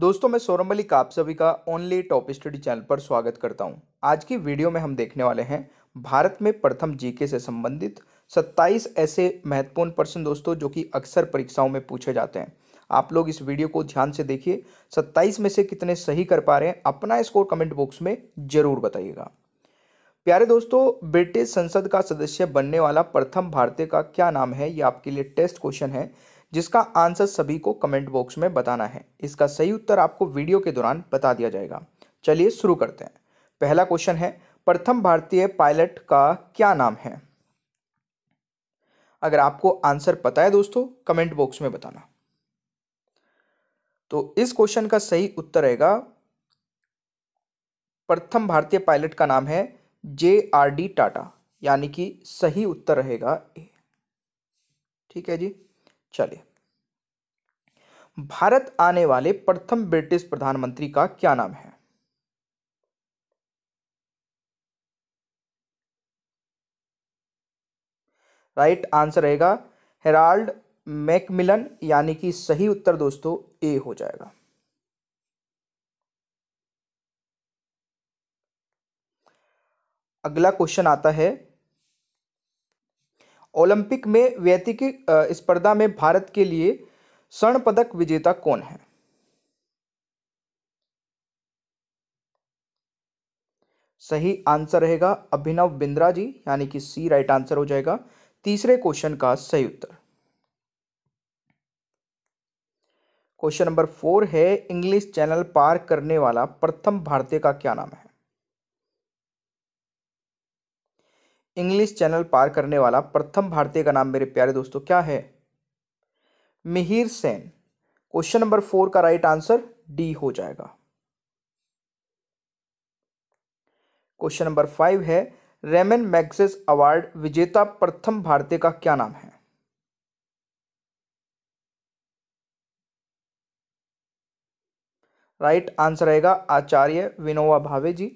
दोस्तों मैं सौरभ मलिक आप सभी का ओनली टॉप स्टडी चैनल पर स्वागत करता हूं। आज की वीडियो में हम देखने वाले हैं भारत में प्रथम जीके से संबंधित 27 ऐसे महत्वपूर्ण प्रश्न दोस्तों जो कि अक्सर परीक्षाओं में पूछे जाते हैं आप लोग इस वीडियो को ध्यान से देखिए 27 में से कितने सही कर पा रहे हैं अपना स्कोर कमेंट बॉक्स में ज़रूर बताइएगा प्यारे दोस्तों ब्रिटिश संसद का सदस्य बनने वाला प्रथम भारतीय का क्या नाम है ये आपके लिए टेस्ट क्वेश्चन है जिसका आंसर सभी को कमेंट बॉक्स में बताना है इसका सही उत्तर आपको वीडियो के दौरान बता दिया जाएगा चलिए शुरू करते हैं पहला क्वेश्चन है प्रथम भारतीय पायलट का क्या नाम है अगर आपको आंसर पता है दोस्तों कमेंट बॉक्स में बताना तो इस क्वेश्चन का सही उत्तर रहेगा प्रथम भारतीय पायलट का नाम है जे आर डी टाटा यानी कि सही उत्तर रहेगा ए ठीक है जी चलिए भारत आने वाले प्रथम ब्रिटिश प्रधानमंत्री का क्या नाम है राइट आंसर रहेगा हेराल्ड मैकमिलन यानी कि सही उत्तर दोस्तों ए हो जाएगा अगला क्वेश्चन आता है ओलंपिक में व्यतिक स्पर्धा में भारत के लिए स्वर्ण पदक विजेता कौन है सही आंसर रहेगा अभिनव बिंद्रा जी यानी कि सी राइट आंसर हो जाएगा तीसरे क्वेश्चन का सही उत्तर क्वेश्चन नंबर फोर है इंग्लिश चैनल पार करने वाला प्रथम भारतीय का क्या नाम है इंग्लिश चैनल पार करने वाला प्रथम भारतीय का नाम मेरे प्यारे दोस्तों क्या है Mihir Sen question number four का राइट आंसर डी हो जाएगा क्वेश्चन नंबर फाइव है रेमन मैक्सेस अवार्ड विजेता प्रथम भारतीय का क्या नाम है राइट आंसर रहेगा आचार्य विनोवा भावे जी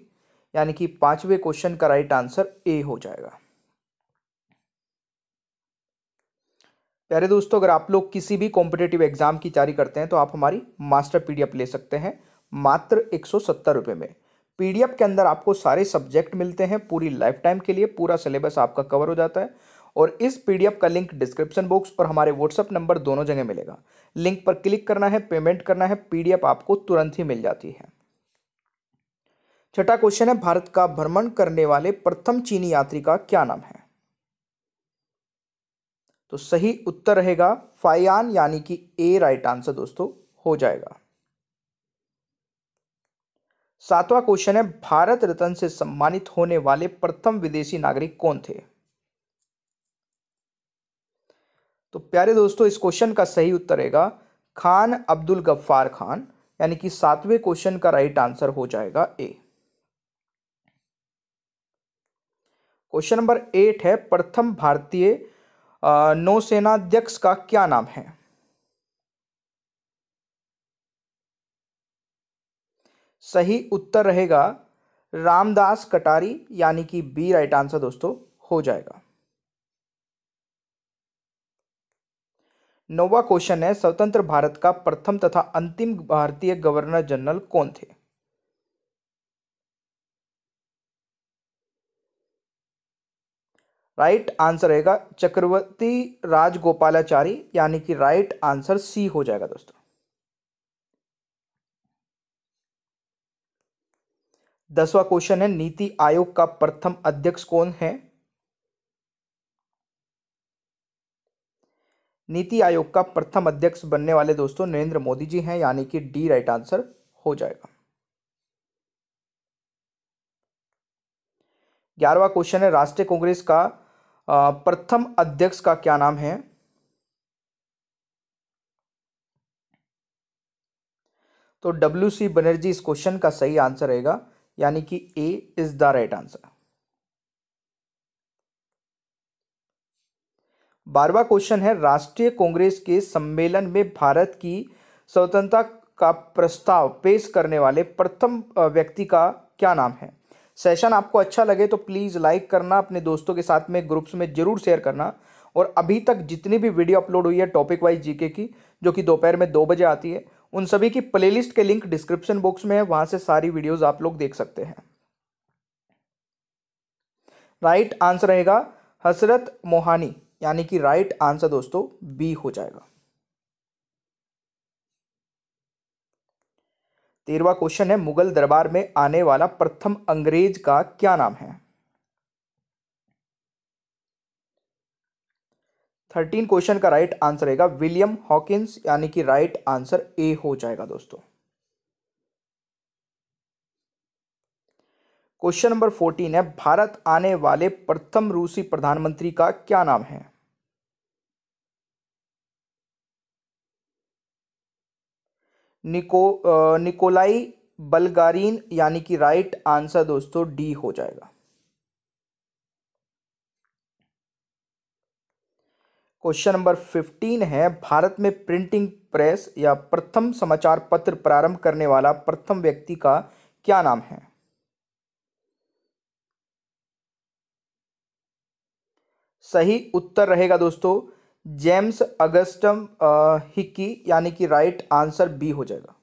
यानी कि पांचवें क्वेश्चन का राइट आंसर ए हो जाएगा प्यारे दोस्तों अगर आप लोग किसी भी कॉम्पिटेटिव एग्जाम की तैयारी करते हैं तो आप हमारी मास्टर पीडीएफ ले सकते हैं मात्र एक सौ में पीडीएफ के अंदर आपको सारे सब्जेक्ट मिलते हैं पूरी लाइफ टाइम के लिए पूरा सिलेबस आपका कवर हो जाता है और इस पीडीएफ का लिंक डिस्क्रिप्शन बॉक्स और हमारे व्हाट्सअप नंबर दोनों जगह मिलेगा लिंक पर क्लिक करना है पेमेंट करना है पीडीएफ आपको तुरंत ही मिल जाती है छठा क्वेश्चन है भारत का भ्रमण करने वाले प्रथम चीनी यात्री का क्या नाम है तो सही उत्तर रहेगा फायान यानी कि ए राइट आंसर दोस्तों हो जाएगा सातवां क्वेश्चन है भारत रत्न से सम्मानित होने वाले प्रथम विदेशी नागरिक कौन थे तो प्यारे दोस्तों इस क्वेश्चन का सही उत्तर रहेगा खान अब्दुल गफ्फार खान यानी कि सातवें क्वेश्चन का राइट आंसर हो जाएगा ए क्वेश्चन नंबर एट है प्रथम भारतीय नौसेनाध्यक्ष का क्या नाम है सही उत्तर रहेगा रामदास कटारी यानी कि बी राइट आंसर दोस्तों हो जाएगा नौवा क्वेश्चन है स्वतंत्र भारत का प्रथम तथा अंतिम भारतीय गवर्नर जनरल कौन थे राइट आंसर रहेगा चक्रवर्ती राजगोपालाचारी यानी कि राइट आंसर सी हो जाएगा दोस्तों दसवा क्वेश्चन है नीति आयोग का प्रथम अध्यक्ष कौन है नीति आयोग का प्रथम अध्यक्ष बनने वाले दोस्तों नरेंद्र मोदी जी हैं यानी कि डी राइट आंसर हो जाएगा ग्यारहवा क्वेश्चन है राष्ट्रीय कांग्रेस का प्रथम अध्यक्ष का क्या नाम है तो डब्ल्यू सी बनर्जी इस क्वेश्चन का सही आंसर रहेगा यानी कि A is the right answer बारवा क्वेश्चन है राष्ट्रीय कांग्रेस के सम्मेलन में भारत की स्वतंत्रता का प्रस्ताव पेश करने वाले प्रथम व्यक्ति का क्या नाम है सेशन आपको अच्छा लगे तो प्लीज़ लाइक करना अपने दोस्तों के साथ में ग्रुप्स में ज़रूर शेयर करना और अभी तक जितनी भी वीडियो अपलोड हुई है टॉपिक वाइज जीके की जो कि दोपहर में दो बजे आती है उन सभी की प्लेलिस्ट के लिंक डिस्क्रिप्शन बॉक्स में है वहाँ से सारी वीडियोज़ आप लोग देख सकते हैं राइट आंसर रहेगा हसरत मोहानी यानी कि राइट आंसर दोस्तों बी हो जाएगा तेरवा क्वेश्चन है मुगल दरबार में आने वाला प्रथम अंग्रेज का क्या नाम है थर्टीन क्वेश्चन का राइट आंसर रहेगा विलियम हॉकिंस यानी कि राइट आंसर ए हो जाएगा दोस्तों क्वेश्चन नंबर फोर्टीन है भारत आने वाले प्रथम रूसी प्रधानमंत्री का क्या नाम है निको निकोलाई बलगारीन यानी कि राइट आंसर दोस्तों डी हो जाएगा क्वेश्चन नंबर फिफ्टीन है भारत में प्रिंटिंग प्रेस या प्रथम समाचार पत्र प्रारंभ करने वाला प्रथम व्यक्ति का क्या नाम है सही उत्तर रहेगा दोस्तों जेम्स अगस्टम हिक्की यानी कि राइट आंसर बी हो जाएगा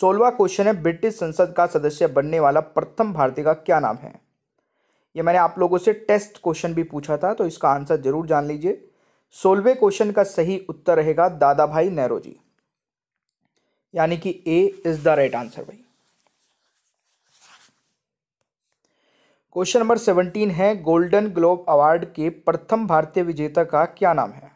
सोलवा क्वेश्चन है ब्रिटिश संसद का सदस्य बनने वाला प्रथम भारतीय का क्या नाम है ये मैंने आप लोगों से टेस्ट क्वेश्चन भी पूछा था तो इसका आंसर जरूर जान लीजिए सोलवे क्वेश्चन का सही उत्तर रहेगा दादा भाई नेहरू जी यानी कि A is the right answer भाई क्वेश्चन नंबर सेवनटीन है गोल्डन ग्लोब अवार्ड के प्रथम भारतीय विजेता का क्या नाम है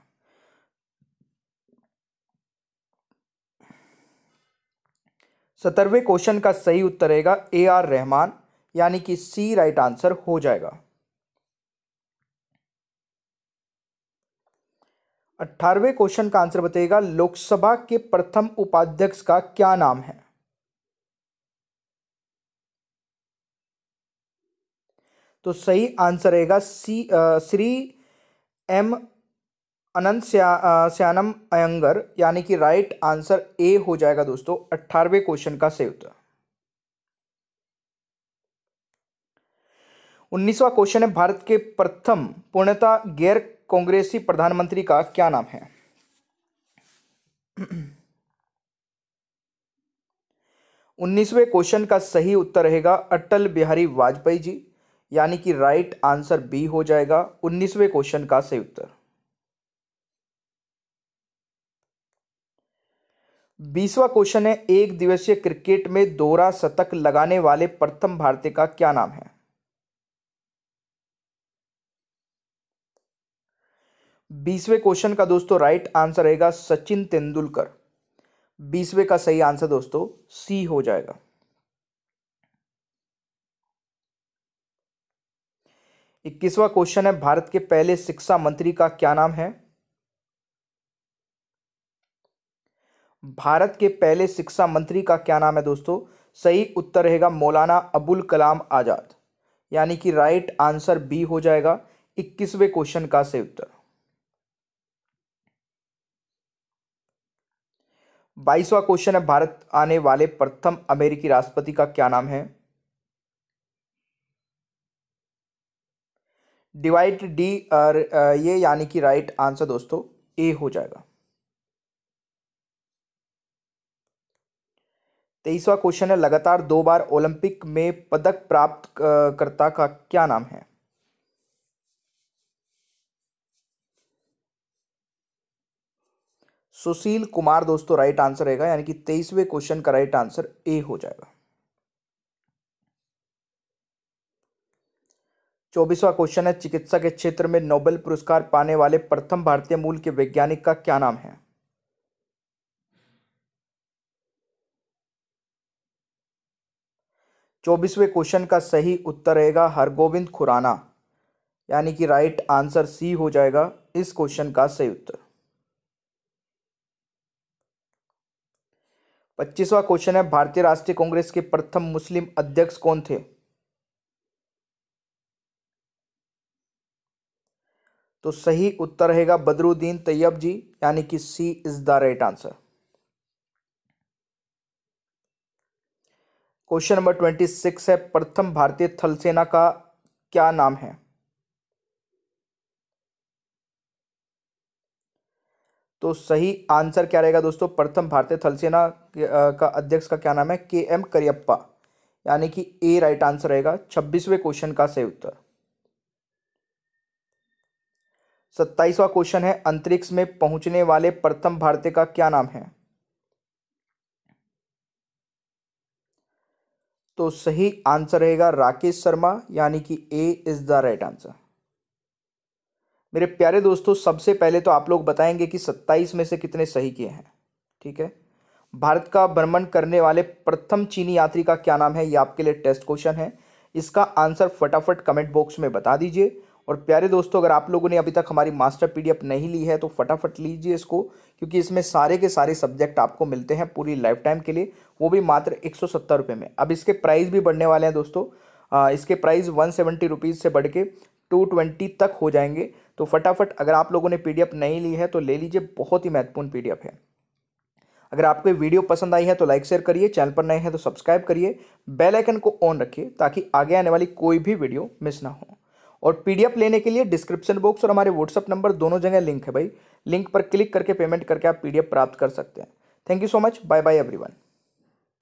सत्तरवें क्वेश्चन का सही उत्तर रहेगा ए आर रहमान यानी कि सी राइट आंसर हो जाएगा अट्ठारहवें क्वेश्चन का आंसर बताइएगा लोकसभा के प्रथम उपाध्यक्ष का क्या नाम है तो सही आंसर रहेगा C Shri M Ananthasayanam Ayyangar यानी कि राइट आंसर ए हो जाएगा दोस्तों अट्ठारहवें क्वेश्चन का सही उत्तर उन्नीसवा क्वेश्चन है भारत के प्रथम पूर्णतः गैर कांग्रेसी प्रधानमंत्री का क्या नाम है उन्नीसवें क्वेश्चन का सही उत्तर रहेगा अटल बिहारी वाजपेयी जी यानी कि राइट आंसर बी हो जाएगा उन्नीसवें क्वेश्चन का सही उत्तर बीसवा क्वेश्चन है एक दिवसीय क्रिकेट में दोहरा शतक लगाने वाले प्रथम भारतीय का क्या नाम है बीसवें क्वेश्चन का दोस्तों राइट आंसर रहेगा सचिन तेंदुलकर बीसवें का सही आंसर दोस्तों सी हो जाएगा इक्कीसवा क्वेश्चन है भारत के पहले शिक्षा मंत्री का क्या नाम है भारत के पहले शिक्षा मंत्री का क्या नाम है दोस्तों सही उत्तर रहेगा मौलाना अबुल कलाम आज़ाद यानी कि राइट आंसर बी हो जाएगा इक्कीसवें क्वेश्चन का सही उत्तर बाईसवा क्वेश्चन है भारत आने वाले प्रथम अमेरिकी राष्ट्रपति का क्या नाम है डिवाइड डी और ये यानी कि राइट आंसर दोस्तों ए हो जाएगा तेईसवा क्वेश्चन है लगातार दो बार ओलंपिक में पदक प्राप्त करता का क्या नाम है सुशील कुमार दोस्तों राइट आंसर रहेगा यानी कि तेईसवें क्वेश्चन का राइट आंसर ए हो जाएगा चौबीसवा क्वेश्चन है चिकित्सा के क्षेत्र में नोबेल पुरस्कार पाने वाले प्रथम भारतीय मूल के वैज्ञानिक का क्या नाम है चौबीसवें क्वेश्चन का सही उत्तर रहेगा हरगोविंद खुराना यानी कि राइट आंसर सी हो जाएगा इस क्वेश्चन का सही उत्तर पच्चीसवा क्वेश्चन है भारतीय राष्ट्रीय कांग्रेस के प्रथम मुस्लिम अध्यक्ष कौन थे तो सही उत्तर रहेगा बदरुद्दीन तैयब जी यानी कि C is the right answer question number twenty six है प्रथम भारतीय थल सेना का क्या नाम है तो सही आंसर क्या रहेगा दोस्तों प्रथम भारतीय थल सेना का अध्यक्ष का क्या नाम है के एम करियप्पा यानी कि ए राइट आंसर रहेगा छब्बीसवें क्वेश्चन का सही उत्तर सत्ताईसवा क्वेश्चन है अंतरिक्ष में पहुंचने वाले प्रथम भारतीय का क्या नाम है तो सही आंसर रहेगा राकेश शर्मा यानी कि A is the right answer मेरे प्यारे दोस्तों सबसे पहले तो आप लोग बताएंगे कि सत्ताईस में से कितने सही किए हैं ठीक है भारत का भ्रमण करने वाले प्रथम चीनी यात्री का क्या नाम है ये आपके लिए टेस्ट क्वेश्चन है इसका आंसर फटाफट कमेंट बॉक्स में बता दीजिए और प्यारे दोस्तों अगर आप लोगों ने अभी तक हमारी मास्टर पीडीएफ नहीं ली है तो फटाफट लीजिए इसको क्योंकि इसमें सारे के सारे सब्जेक्ट आपको मिलते हैं पूरी लाइफ टाइम के लिए वो भी मात्र एक सौ में अब इसके प्राइस भी बढ़ने वाले हैं दोस्तों आ, इसके प्राइस वन सेवेंटी से बढ़ के टू ट्वेंटी तक हो जाएंगे तो फटाफट अगर आप लोगों ने पीडीएफ नहीं ली है तो ले लीजिए बहुत ही महत्वपूर्ण पीडीएफ है अगर आपको वीडियो पसंद आई है तो लाइक शेयर करिए चैनल पर नए हैं तो सब्सक्राइब करिए बेल आइकन को ऑन रखिए ताकि आगे आने वाली कोई भी वीडियो मिस ना हो और पीडीएफ लेने के लिए डिस्क्रिप्शन बॉक्स और हमारे व्हाट्सअप नंबर दोनों जगह लिंक है भाई लिंक पर क्लिक करके पेमेंट करके आप पीडीएफ प्राप्त कर सकते हैं thank you so much bye bye everyone